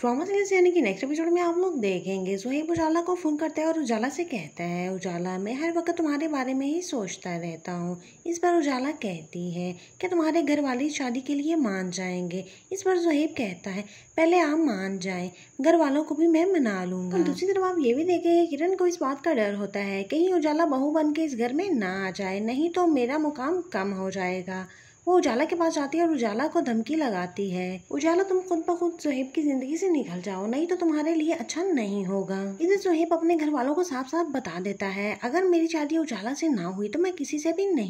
drama series यानी कि next episode में आप लोग देखेंगे सोहेब उजाला को फ़ोन करता है और उजाला से कहता है उजाला मैं हर वक्त तुम्हारे बारे में ही सोचता रहता हूँ इस बार उजाला कहती है कि तुम्हारे घर वाले शादी के लिए मान जाएंगे इस बार सोहेब कहता है पहले आप मान जाएं घर वालों को भी मैं मना लूँगा दूसरी तरफ आप ये भी देखेंगे किरण को इस बात का डर होता है कहीं उजाला बहू बन के इस घर में ना आ जाए नहीं तो मेरा मुकाम कम हो जाएगा वो उजाला के पास जाती है और उजाला को धमकी लगाती है उजाला तुम खुद ब खुद सुहेब की जिंदगी से निकल जाओ नहीं तो तुम्हारे लिए अच्छा नहीं होगा इधर सुहेब अपने घर वालों को साफ साफ बता देता है अगर मेरी शादी उजाला से ना हुई तो मैं किसी से भी नहीं